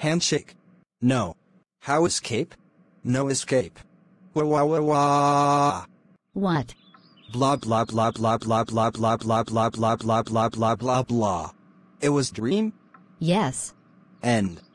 Handshake. No. How escape? No escape. Wah wah wah wah. What? Blah blah blah blah blah blah blah blah blah blah blah blah blah blah blah. It was dream? Yes. End.